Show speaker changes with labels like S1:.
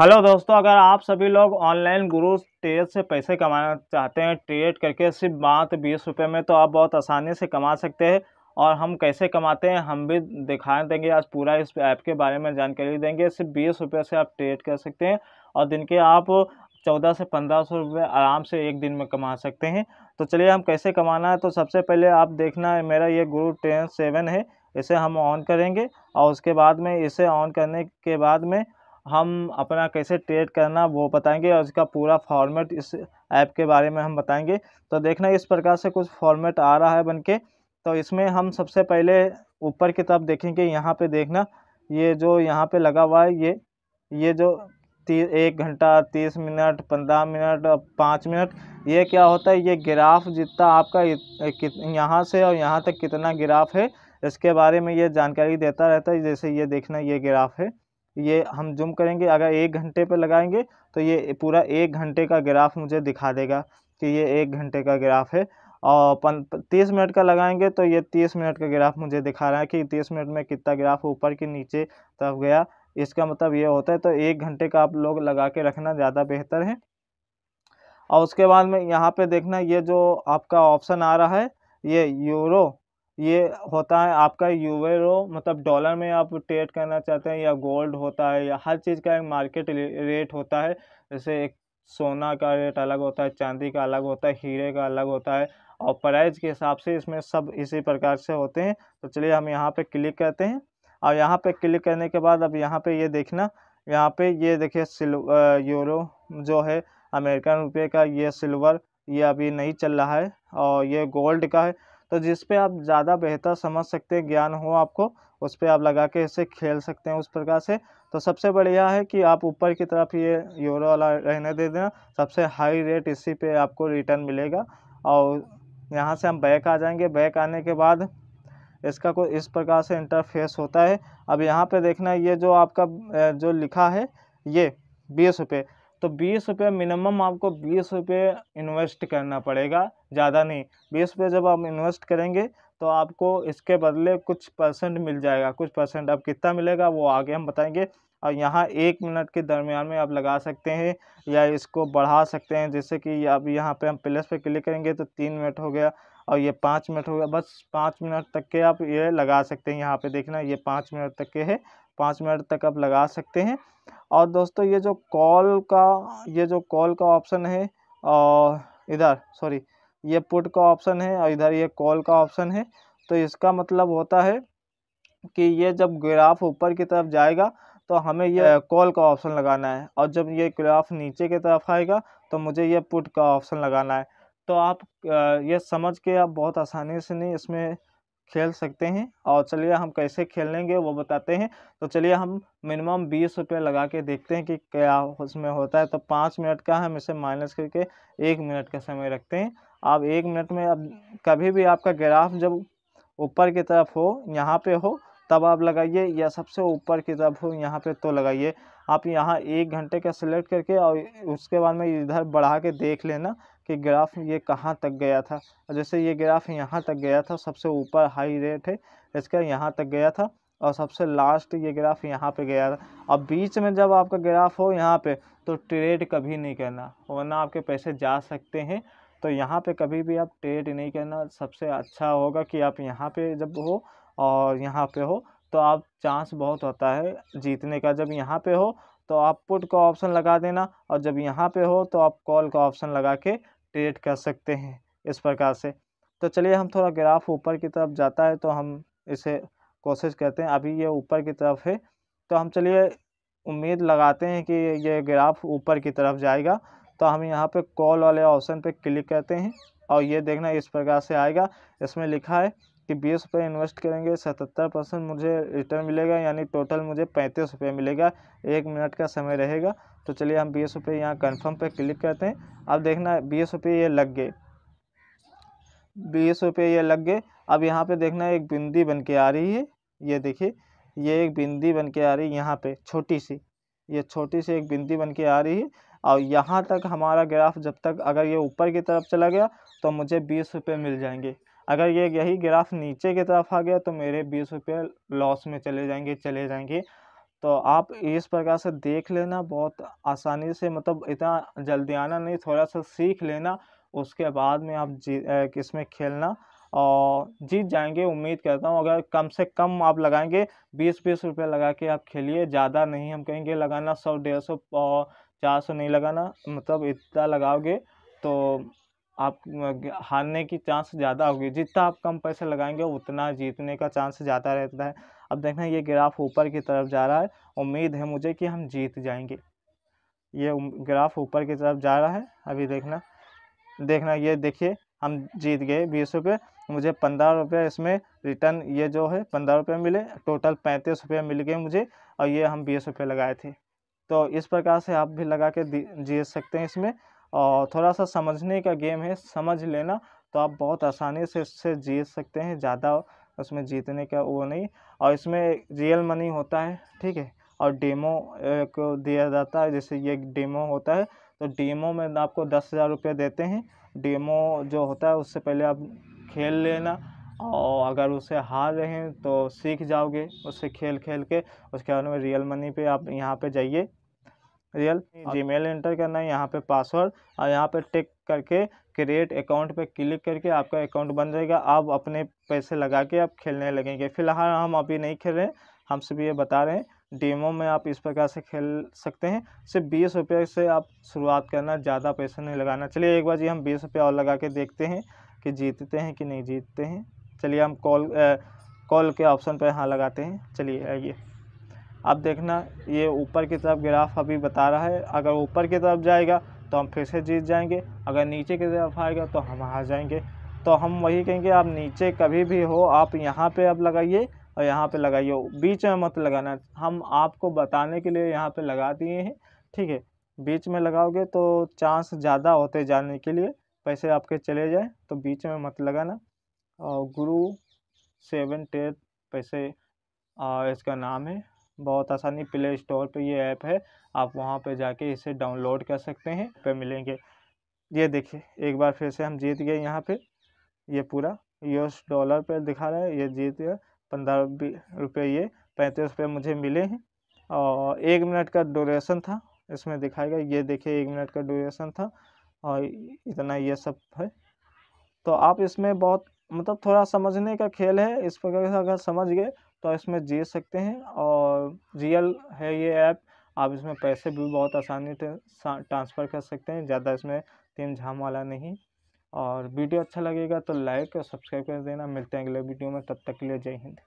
S1: hello दोस्तों अगर आप सभी लोग ऑनलाइन गुरु ट्रेड से पैसे कमाना चाहते हैं ट्रेड करके सिर्फ मात्र बीस रुपये में तो आप बहुत आसानी से कमा सकते हैं और हम कैसे कमाते हैं हम भी दिखा देंगे आज पूरा इस ऐप के बारे में जानकारी देंगे सिर्फ बीस रुपये से आप ट्रेड कर सकते हैं और दिन के आप चौदह से पंद्रह सौ रुपये आराम से एक दिन में कमा सकते हैं तो चलिए हम कैसे कमाना है तो सबसे पहले आप देखना है मेरा ये गुरु ट्रेन सेवन है इसे हम ऑन करेंगे और उसके बाद में इसे ऑन करने के बाद में हम अपना कैसे ट्रेड करना वो बताएंगे और इसका पूरा फॉर्मेट इस ऐप के बारे में हम बताएंगे तो देखना इस प्रकार से कुछ फॉर्मेट आ रहा है बनके तो इसमें हम सबसे पहले ऊपर की तरफ देखेंगे यहाँ पे देखना ये जो यहाँ पे लगा हुआ है ये ये जो ती एक घंटा तीस मिनट पंद्रह मिनट पाँच मिनट ये क्या होता है ये ग्राफ जितना आपका यहाँ से और यहाँ तक कितना ग्राफ है इसके बारे में ये जानकारी देता रहता है जैसे ये देखना ये ग्राफ है ये हम जूम करेंगे अगर एक घंटे पे लगाएंगे तो ये पूरा एक घंटे का ग्राफ मुझे दिखा देगा कि ये एक घंटे का ग्राफ है और पन तीस मिनट का लगाएंगे तो ये तीस मिनट का ग्राफ मुझे दिखा रहा है कि तीस मिनट में कितना ग्राफ ऊपर के नीचे तब गया इसका मतलब ये होता है तो एक घंटे का आप लोग लगा के रखना ज़्यादा बेहतर है और उसके बाद में यहाँ पे देखना ये जो आपका ऑप्शन आ रहा है ये यूरो ये होता है आपका यूरो मतलब डॉलर में आप ट्रेड करना चाहते हैं या गोल्ड होता है या हर चीज़ का एक मार्केट रेट होता है जैसे एक सोना का रेट अलग होता है चांदी का अलग होता है हीरे का अलग होता है और प्राइस के हिसाब से इसमें सब इसी प्रकार से होते हैं तो चलिए हम यहाँ पर क्लिक करते हैं और यहाँ पर क्लिक करने के बाद अब यहाँ पर ये देखना यहाँ पर ये देखिए सिल्वर यूरो जो है अमेरिकन रुपये का ये सिल्वर ये अभी नहीं चल रहा है और ये गोल्ड का है तो जिस पे आप ज़्यादा बेहतर समझ सकते हैं ज्ञान हो आपको उस पर आप लगा के इसे खेल सकते हैं उस प्रकार से तो सबसे बढ़िया है कि आप ऊपर की तरफ ये यूरो वाला रहने दे देना सबसे हाई रेट इसी पे आपको रिटर्न मिलेगा और यहाँ से हम बैक आ जाएंगे बैक आने के बाद इसका कोई इस प्रकार से इंटरफेस होता है अब यहाँ पर देखना ये जो आपका जो लिखा है ये बीस रुपये तो बीस रुपये मिनिमम आपको बीस रुपये इन्वेस्ट करना पड़ेगा ज़्यादा नहीं बीस रुपये जब आप इन्वेस्ट करेंगे तो आपको इसके बदले कुछ परसेंट मिल जाएगा कुछ परसेंट अब कितना मिलेगा वो आगे हम बताएंगे और यहाँ एक मिनट के दरमियान में आप लगा सकते हैं या इसको बढ़ा सकते हैं जैसे कि अब यहाँ पे हम प्लस पे क्लिक करेंगे तो तीन मिनट हो गया और ये पाँच मिनट हो गया बस पाँच मिनट तक के आप ये लगा सकते हैं यहाँ पे देखना ये पाँच मिनट तक के है पाँच मिनट तक आप लगा सकते हैं और दोस्तों ये जो कॉल का ये जो कॉल का ऑप्शन है और इधर सॉरी ये पुट का ऑप्शन है और इधर ये कॉल का ऑप्शन है तो इसका मतलब होता है कि ये जब ग्राफ ऊपर की तरफ जाएगा तो हमें ये कॉल का ऑप्शन लगाना है और जब ये ग्राफ नीचे की तरफ आएगा तो मुझे ये पुट का ऑप्शन लगाना है तो आप ये समझ के आप बहुत आसानी से नहीं इसमें खेल सकते हैं और चलिए हम कैसे खेलेंगे वो बताते हैं तो चलिए हम मिनिमम बीस रुपये लगा के देखते हैं कि क्या उसमें होता है तो पाँच मिनट का हम इसे माइनस करके एक मिनट का समय रखते हैं आप एक मिनट में अब कभी भी आपका ग्राफ जब ऊपर की तरफ हो यहाँ पे हो तब आप लगाइए या सबसे ऊपर की तरफ हो यहाँ पे तो लगाइए आप यहाँ एक घंटे का सिलेक्ट करके और उसके बाद में इधर बढ़ा के देख लेना कि ग्राफ ये कहाँ तक गया था और जैसे ये ग्राफ यहाँ तक गया था सबसे ऊपर हाई रेट है इसका यहाँ तक गया था और सबसे लास्ट ये ग्राफ यहाँ पे गया था अब बीच में जब आपका ग्राफ हो यहाँ पे तो ट्रेड कभी नहीं करना वरना आपके पैसे जा सकते हैं तो यहाँ पे कभी भी आप ट्रेड नहीं करना सबसे अच्छा होगा कि आप यहाँ पे जब हो और यहाँ पे हो तो आप चांस बहुत होता है जीतने का जब यहाँ पे हो तो आप पुट का ऑप्शन लगा देना और जब यहाँ पे हो तो आप कॉल का ऑप्शन लगा के ट्रेड कर सकते हैं इस प्रकार से तो चलिए हम थोड़ा ग्राफ ऊपर की तरफ जाता है तो हम इसे कोशिश करते हैं अभी ये ऊपर की तरफ है तो हम चलिए उम्मीद लगाते हैं कि ये ग्राफ ऊपर की तरफ जाएगा तो हम यहाँ पे कॉल वाले ऑप्शन पे क्लिक करते हैं और ये देखना इस प्रकार से आएगा इसमें लिखा है कि बीस रुपये इन्वेस्ट करेंगे सतहत्तर परसेंट मुझे रिटर्न मिलेगा यानी टोटल मुझे पैंतीस रुपये मिलेगा एक मिनट का समय रहेगा तो चलिए हम बीस रुपये यहाँ कन्फर्म पर क्लिक करते हैं अब देखना बीस रुपये ये लग गए बीस रुपये ये लग गए अब यहाँ पे देखना एक बिंदी बन के आ रही है ये देखिए ये एक बिंदी बन के आ रही है यहाँ पर छोटी सी ये छोटी सी एक बिंदी बन के आ रही है और यहाँ तक हमारा ग्राफ जब तक अगर ये ऊपर की तरफ चला गया तो मुझे बीस रुपये मिल जाएंगे अगर ये यही ग्राफ नीचे की तरफ आ गया तो मेरे बीस रुपये लॉस में चले जाएंगे चले जाएंगे तो आप इस प्रकार से देख लेना बहुत आसानी से मतलब इतना जल्दी आना नहीं थोड़ा सा सीख लेना उसके बाद में आप जी इसमें खेलना और जीत जाएंगे उम्मीद करता हूँ अगर कम से कम आप लगाएंगे बीस बीस रुपये लगा के आप खेलिए ज़्यादा नहीं हम कहेंगे लगाना सौ डेढ़ सौ चार सौ नहीं लगाना मतलब इतना लगाओगे तो आप हारने की चांस ज़्यादा होगी जितना आप कम पैसे लगाएंगे उतना जीतने का चांस ज़्यादा रहता है अब देखना ये ग्राफ ऊपर की तरफ जा रहा है उम्मीद है मुझे कि हम जीत जाएंगे ये ग्राफ ऊपर की तरफ जा रहा है अभी देखना देखना ये देखिए हम जीत गए बीस रुपये मुझे पंद्रह रुपये इसमें रिटर्न ये जो है पंद्रह रुपये मिले टोटल पैंतीस रुपये मिल गए मुझे और ये हम बीस रुपये लगाए थे तो इस प्रकार से आप भी लगा के जीत सकते हैं इसमें और थोड़ा सा समझने का गेम है समझ लेना तो आप बहुत आसानी से इससे जीत सकते हैं ज़्यादा उसमें जीतने का वो नहीं और इसमें रियल मनी होता है ठीक है और डेमो एक दिया जाता है जैसे ये डेमो होता है तो डेमो में आपको दस हज़ार रुपये देते हैं डेमो जो होता है उससे पहले आप खेल लेना और अगर उसे हार रहे हैं तो सीख जाओगे उससे खेल खेल के उसके बाद में रियल मनी पे आप यहाँ पे जाइए रियल जीमेल एंटर करना है यहाँ पे पासवर्ड और यहाँ पे टिक करके क्रिएट अकाउंट पे क्लिक करके आपका अकाउंट बन जाएगा आप अपने पैसे लगा के आप खेलने लगेंगे फिलहाल हम अभी नहीं खेल रहे हम सभी ये बता रहे हैं डेमो में आप इस प्रकार से खेल सकते हैं सिर्फ बीस रुपये से आप शुरुआत करना ज़्यादा पैसे नहीं लगाना चलिए एक बार जी हम बीस रुपये और लगा के देखते हैं कि जीतते हैं कि नहीं जीतते हैं चलिए हम कॉल कॉल के ऑप्शन पर हाँ लगाते हैं चलिए आइए अब देखना ये ऊपर की तरफ ग्राफ अभी बता रहा है अगर ऊपर की तरफ जाएगा तो हम फिर से जीत जाएंगे अगर नीचे की तरफ आएगा तो हम हार जाएंगे तो हम वही कहेंगे आप नीचे कभी भी हो आप यहाँ पे अब लगाइए और यहाँ पे लगाइए बीच में मत लगाना हम आपको बताने के लिए यहाँ पे लगा दिए हैं ठीक है बीच में लगाओगे तो चांस ज़्यादा होते जाने के लिए पैसे आपके चले जाए तो बीच में मत लगाना और गुरु सेवन टेथ पैसे इसका नाम है बहुत आसानी प्ले स्टोर पर ये ऐप है आप वहाँ पर जाके इसे डाउनलोड कर सकते हैं पे मिलेंगे ये देखिए एक बार फिर से हम जीत गए यहाँ पे ये पूरा यूएस डॉलर पे दिखा रहा है ये जीत गया पंद्रह रुपये ये पैंतीस रुपये मुझे मिले हैं और एक मिनट का ड्यूरेशन था इसमें दिखाया गया ये देखिए एक मिनट का ड्यूरेशन था और इतना ये सब है तो आप इसमें बहुत मतलब थोड़ा समझने का खेल है इस प्रकार से अगर समझ गए तो इसमें जी सकते हैं और रियल है ये ऐप आप इसमें पैसे भी बहुत आसानी से ट्रांसफ़र कर सकते हैं ज़्यादा इसमें तीन झाम वाला नहीं और वीडियो अच्छा लगेगा तो लाइक और सब्सक्राइब कर देना मिलते हैं अगले वीडियो में तब तक के लिए जय हिंद